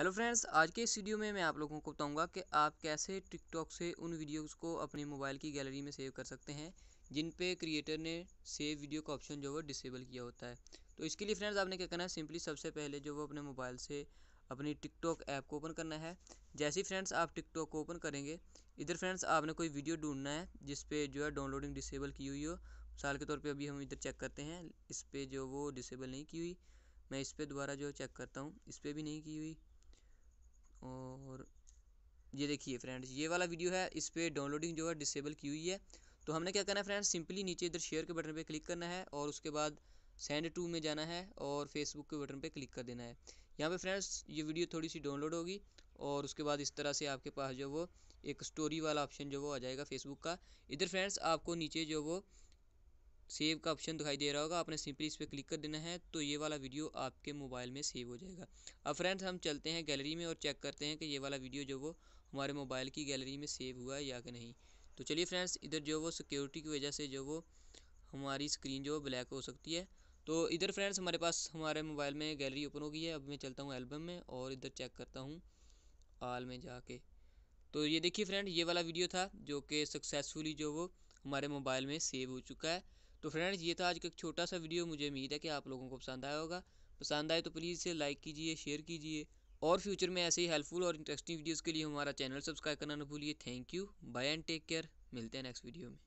hello friends आज के इस वीडियो में मैं आप लोगों को बताऊंगा कि आप कैसे टिकटॉक से उन वीडियोस को अपने मोबाइल की गैलरी में सेव कर सकते हैं जिन पे क्रिएटर ने सेव वीडियो का ऑप्शन जो है डिसेबल किया होता है तो इसके लिए फ्रेंड्स आपने क्या करना है सिंपली सबसे पहले जो वो अपने मोबाइल से अपनी टिकटॉक ऐप को ओपन करना है जैसे ही फ्रेंड्स आप टिकटॉक को ओपन करेंगे इधर फ्रेंड्स आपने कोई वीडियो ढूंढना है जिस पे जो है डाउनलोडिंग डिसेबल की हुई हो मिसाल के तौर पे अभी हम इधर चेक करते हैं इस पर जो वो डिसेबल नहीं की हुई मैं इस पर दोबारा जो चेक करता हूँ इस पर भी नहीं की हुई ये देखिए फ्रेंड्स ये वाला वीडियो है इस पर डाउनलोडिंग जो है डिसेबल की हुई है तो हमने क्या करना है फ्रेंड्स सिंपली नीचे इधर शेयर के बटन पर क्लिक करना है और उसके बाद सेंड टू में जाना है और फेसबुक के बटन पर क्लिक कर देना है यहाँ पे फ्रेंड्स ये वीडियो थोड़ी सी डाउनलोड होगी और उसके बाद इस तरह से आपके पास जो वो एक स्टोरी वाला ऑप्शन जो वो आ जाएगा फेसबुक का इधर फ्रेंड्स आपको नीचे जो वो सेव का ऑप्शन दिखाई दे रहा होगा आपने सिंपली इस पर क्लिक कर देना है तो ये वाला वीडियो आपके मोबाइल में सेव हो जाएगा अब फ्रेंड्स हम चलते हैं गैलरी में और चेक करते हैं कि ये वाला वीडियो जो वो हमारे मोबाइल की गैलरी में सेव हुआ है या कि नहीं तो चलिए फ्रेंड्स इधर जो वो सिक्योरिटी की वजह से जो वो हमारी स्क्रीन जो ब्लैक हो सकती है तो इधर फ्रेंड्स हमारे पास हमारे मोबाइल में गैलरी ओपन हो गई है अब मैं चलता हूँ एल्बम में और इधर चेक करता हूँ आल में जाके तो ये देखिए फ्रेंड ये वाला वीडियो था जो कि सक्सेसफुली जो वो हमारे मोबाइल में सेव हो चुका है तो फ्रेंड्स ये था आज का एक छोटा सा वीडियो मुझे उम्मीद है कि आप लोगों को पसंद आया होगा पसंद आए तो प्लीज़ इसे लाइक कीजिए शेयर कीजिए और फ्यूचर में ऐसे ही हेल्पफुल और इंटरेस्टिंग वीडियोज़ के लिए हमारा चैनल सब्सक्राइब करना ना भूलिए thank you bye and take care मिलते हैं नेक्स्ट वीडियो में